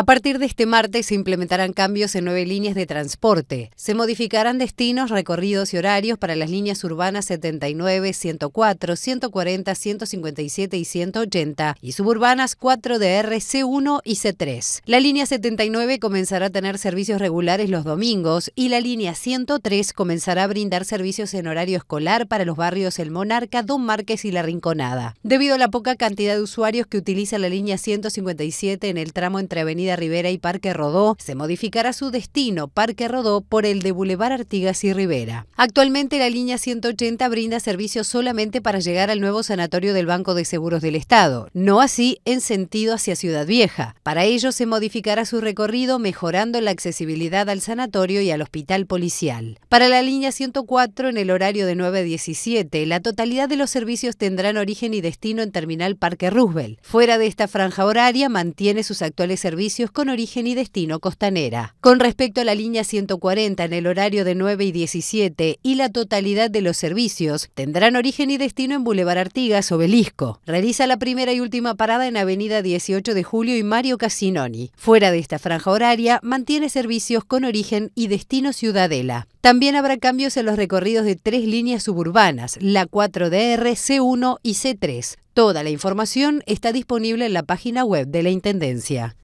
A partir de este martes se implementarán cambios en nueve líneas de transporte. Se modificarán destinos, recorridos y horarios para las líneas urbanas 79, 104, 140, 157 y 180 y suburbanas 4DR, C1 y C3. La línea 79 comenzará a tener servicios regulares los domingos y la línea 103 comenzará a brindar servicios en horario escolar para los barrios El Monarca, Don Márquez y La Rinconada. Debido a la poca cantidad de usuarios que utiliza la línea 157 en el tramo entre Avenida Rivera y Parque Rodó, se modificará su destino Parque Rodó por el de Boulevard Artigas y Rivera. Actualmente la línea 180 brinda servicios solamente para llegar al nuevo sanatorio del Banco de Seguros del Estado, no así en sentido hacia Ciudad Vieja. Para ello se modificará su recorrido mejorando la accesibilidad al sanatorio y al hospital policial. Para la línea 104 en el horario de 9 a 17, la totalidad de los servicios tendrán origen y destino en Terminal Parque Roosevelt. Fuera de esta franja horaria mantiene sus actuales servicios con origen y destino costanera. Con respecto a la línea 140 en el horario de 9 y 17 y la totalidad de los servicios, tendrán origen y destino en Boulevard Artigas, Obelisco. Realiza la primera y última parada en Avenida 18 de Julio y Mario Casinoni. Fuera de esta franja horaria, mantiene servicios con origen y destino Ciudadela. También habrá cambios en los recorridos de tres líneas suburbanas, la 4DR, C1 y C3. Toda la información está disponible en la página web de la Intendencia.